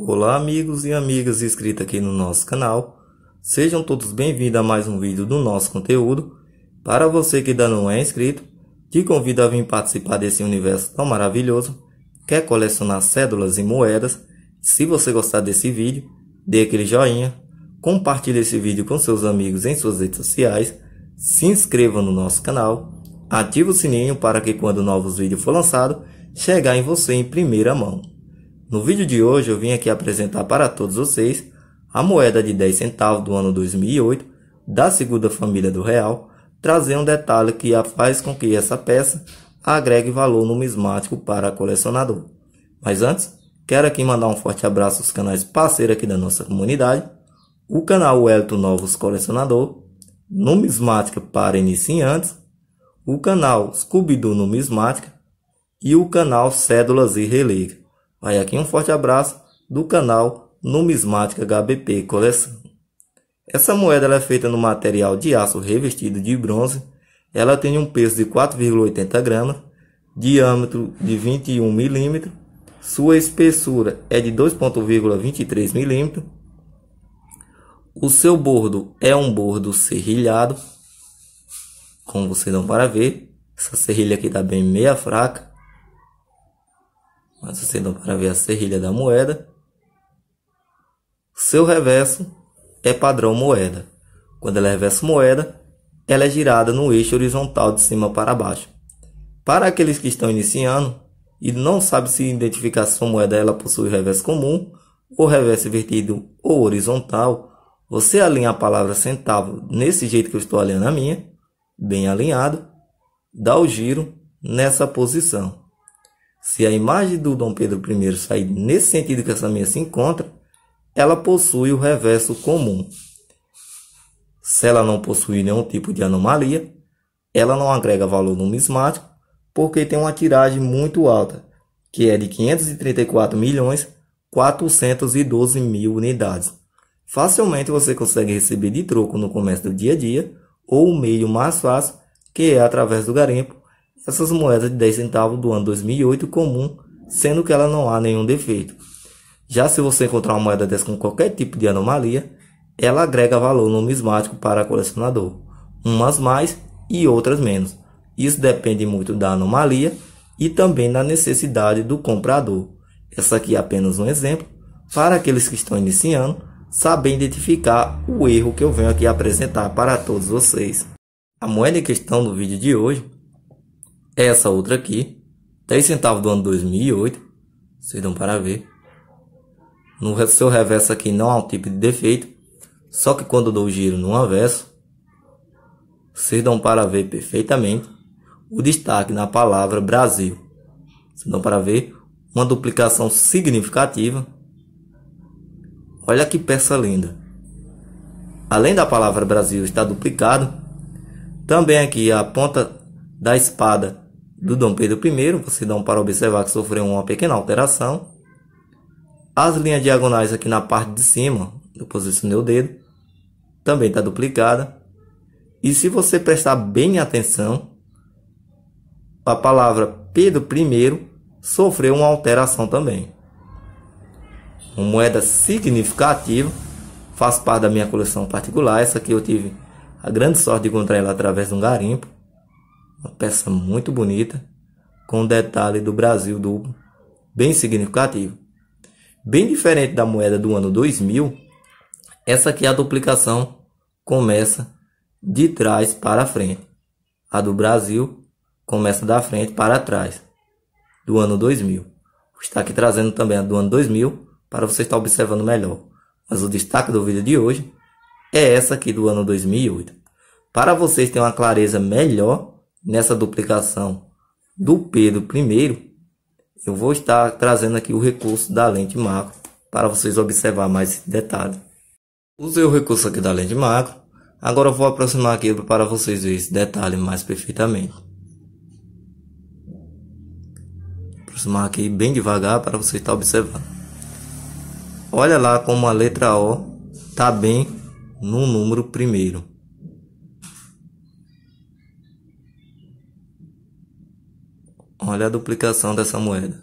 Olá amigos e amigas inscritos aqui no nosso canal, sejam todos bem-vindos a mais um vídeo do nosso conteúdo. Para você que ainda não é inscrito, te convido a vir participar desse universo tão maravilhoso, quer é colecionar cédulas e moedas. Se você gostar desse vídeo, dê aquele joinha, compartilhe esse vídeo com seus amigos em suas redes sociais, se inscreva no nosso canal, ative o sininho para que quando novos vídeos for lançado, chegar em você em primeira mão. No vídeo de hoje eu vim aqui apresentar para todos vocês a moeda de 10 centavos do ano 2008 da segunda família do real, trazer um detalhe que faz com que essa peça agregue valor numismático para colecionador. Mas antes, quero aqui mandar um forte abraço aos canais parceiros aqui da nossa comunidade, o canal Elton Novos Colecionador, Numismática para Iniciantes, o canal Scooby-Doo Numismática e o canal Cédulas e Relíquias. Vai aqui um forte abraço do canal Numismática HBP Coleção. Essa moeda é feita no material de aço revestido de bronze. Ela tem um peso de 4,80 gramas, diâmetro de 21 milímetros, sua espessura é de 2,23 milímetros, o seu bordo é um bordo serrilhado, como vocês dão para ver, essa serrilha aqui está bem meia fraca, mas você dá para ver a serrilha da moeda. Seu reverso é padrão moeda. Quando ela é reverso moeda, ela é girada no eixo horizontal de cima para baixo. Para aqueles que estão iniciando e não sabem se identificar se sua moeda ela possui reverso comum, ou reverso invertido ou horizontal, você alinha a palavra centavo nesse jeito que eu estou alinhando a minha, bem alinhado, dá o giro nessa posição. Se a imagem do Dom Pedro I sair nesse sentido que essa meia se encontra, ela possui o reverso comum. Se ela não possui nenhum tipo de anomalia, ela não agrega valor numismático porque tem uma tiragem muito alta, que é de 534 milhões 412 mil unidades. Facilmente você consegue receber de troco no comércio do dia a dia ou o meio mais fácil, que é através do garimpo essas moedas de 10 centavos do ano 2008 comum, sendo que ela não há nenhum defeito. Já se você encontrar uma moeda dessa com qualquer tipo de anomalia, ela agrega valor numismático para colecionador, umas mais e outras menos. Isso depende muito da anomalia e também da necessidade do comprador. Essa aqui é apenas um exemplo para aqueles que estão iniciando saber identificar o erro que eu venho aqui apresentar para todos vocês. A moeda em questão do vídeo de hoje essa outra aqui, 10 centavos do ano 2008, vocês dão para ver. No seu reverso aqui não há um tipo de defeito, só que quando eu dou o giro no avesso, vocês dão para ver perfeitamente o destaque na palavra Brasil. Vocês dão para ver uma duplicação significativa. Olha que peça linda. Além da palavra Brasil estar duplicado, também aqui a ponta da espada do Dom Pedro I, vocês dão para observar que sofreu uma pequena alteração. As linhas diagonais aqui na parte de cima, eu posicionei o dedo, também está duplicada. E se você prestar bem atenção, a palavra Pedro I sofreu uma alteração também. Uma moeda significativa, faz parte da minha coleção particular. Essa aqui eu tive a grande sorte de encontrar ela através de um garimpo uma peça muito bonita, com um detalhe do Brasil duplo, bem significativo. Bem diferente da moeda do ano 2000, essa aqui a duplicação começa de trás para frente. A do Brasil começa da frente para trás, do ano 2000. Está aqui trazendo também a do ano 2000 para você estar observando melhor. Mas o destaque do vídeo de hoje é essa aqui do ano 2008. Para vocês terem uma clareza melhor, nessa duplicação do Pedro I, eu vou estar trazendo aqui o recurso da lente macro para vocês observar mais esse detalhe. Usei o recurso aqui da lente macro, agora eu vou aproximar aqui para vocês verem esse detalhe mais perfeitamente. Aproximar aqui bem devagar para vocês estar observando. Olha lá como a letra O está bem no número primeiro. Olha a duplicação dessa moeda.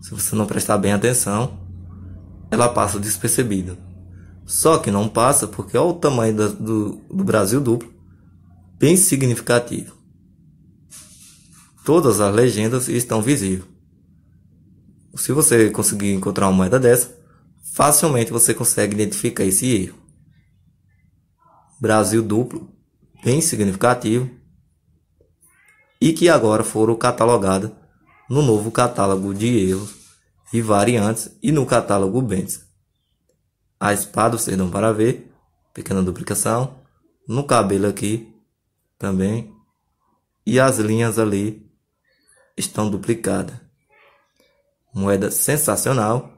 Se você não prestar bem atenção, ela passa despercebida. Só que não passa porque olha o tamanho do, do Brasil duplo, bem significativo. Todas as legendas estão visíveis. Se você conseguir encontrar uma moeda dessa, facilmente você consegue identificar esse erro. Brasil duplo bem significativo e que agora foram catalogadas no novo catálogo de erros e variantes e no catálogo Bentes. A espada vocês dão para ver, pequena duplicação, no cabelo aqui também e as linhas ali estão duplicadas. Moeda sensacional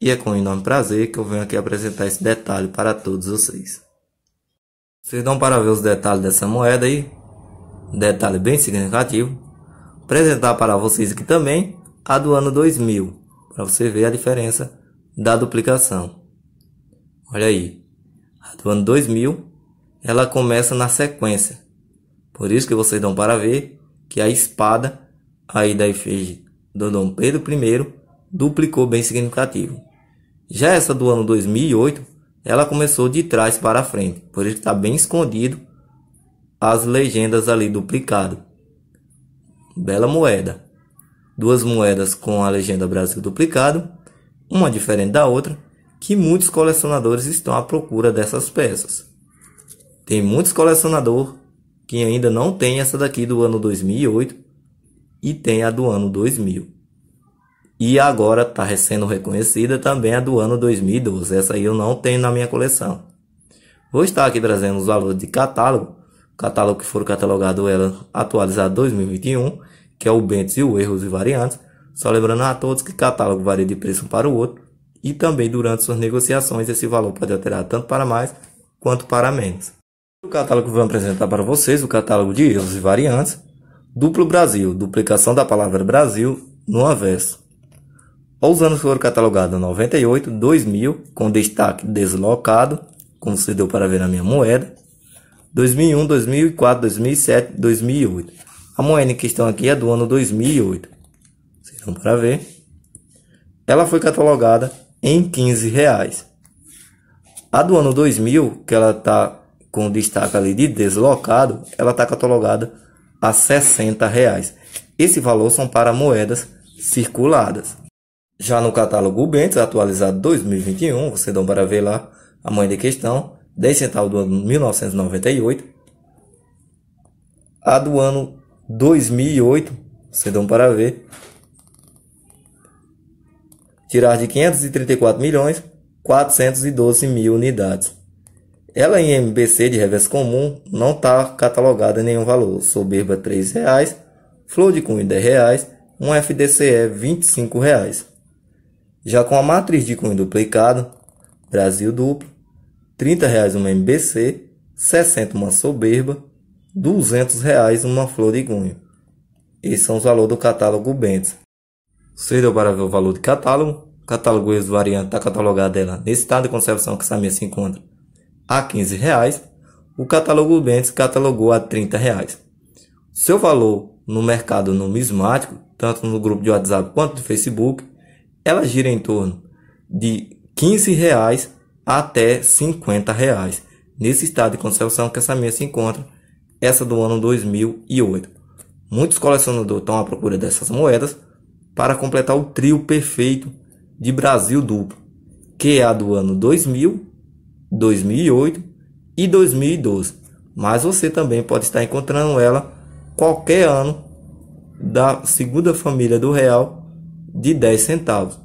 e é com enorme prazer que eu venho aqui apresentar esse detalhe para todos vocês. Vocês dão para ver os detalhes dessa moeda aí. Detalhe bem significativo. Apresentar para vocês aqui também a do ano 2000. Para você ver a diferença da duplicação. Olha aí. A do ano 2000, ela começa na sequência. Por isso que vocês dão para ver que a espada aí da efígie do Dom Pedro I duplicou bem significativo. Já essa do ano 2008, ela começou de trás para frente, por estar tá bem escondido as legendas ali duplicado. Bela moeda. Duas moedas com a legenda Brasil duplicado, uma diferente da outra, que muitos colecionadores estão à procura dessas peças. Tem muitos colecionador que ainda não tem essa daqui do ano 2008 e tem a do ano 2000. E agora está sendo reconhecida também a do ano 2012. Essa aí eu não tenho na minha coleção. Vou estar aqui trazendo os valores de catálogo. Catálogo que foram catalogado ela atualizado 2021, que é o Bentes e o Erros e Variantes. Só lembrando a todos que catálogo varia de preço um para o outro. E também durante suas negociações esse valor pode alterar tanto para mais quanto para menos. O catálogo que vou apresentar para vocês, o catálogo de erros e variantes. Duplo Brasil, duplicação da palavra Brasil no avesso. Os anos foram catalogados 98, 2000, com destaque deslocado, como você deu para ver na minha moeda, 2001, 2004, 2007, 2008. A moeda em questão aqui é do ano 2008. Vocês dão para ver. Ela foi catalogada em 15 reais. A do ano 2000, que ela está com destaque ali de deslocado, ela está catalogada a 60 reais. Esse valor são para moedas circuladas. Já no catálogo Bentes, atualizado 2021, você dá então para ver lá a mãe de questão, 10 centavos do ano 1998. A do ano 2008, você dá então para ver. Tirar de 534 milhões, 412 mil unidades. Ela em MBC de reverso comum não está catalogada em nenhum valor. Soberba R$ 3,00, Flor de Cunha R$ 10,00, um FDCE R$ 25,00. Já com a matriz de cunho duplicado, Brasil duplo, R$ 30,00 uma MBC, 60 uma soberba, R$ 200,00 uma flor de cunho. Esses são os valores do catálogo Bentes. Você deu para ver o valor de catálogo. Catálogo ex variante está catalogado dela nesse estado de conservação que Samia se encontra a R$ 15,00. O catálogo Bentes catalogou a R$ 30,00. Seu valor no mercado numismático, tanto no grupo de WhatsApp quanto no Facebook, ela gira em torno de 15 reais até 50 reais. Nesse estado de conservação que essa meia se encontra, essa do ano 2008. Muitos colecionadores estão à procura dessas moedas para completar o trio perfeito de Brasil duplo, que é a do ano 2000, 2008 e 2012. Mas você também pode estar encontrando ela qualquer ano da segunda família do real de 10 centavos.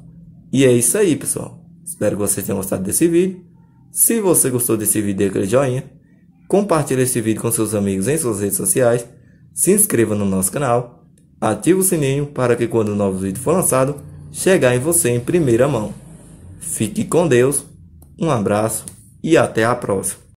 E é isso aí, pessoal. Espero que vocês tenham gostado desse vídeo. Se você gostou desse vídeo, dê aquele joinha. Compartilhe esse vídeo com seus amigos em suas redes sociais. Se inscreva no nosso canal. Ative o sininho para que quando o novo vídeo for lançado, chegar em você em primeira mão. Fique com Deus. Um abraço e até a próxima.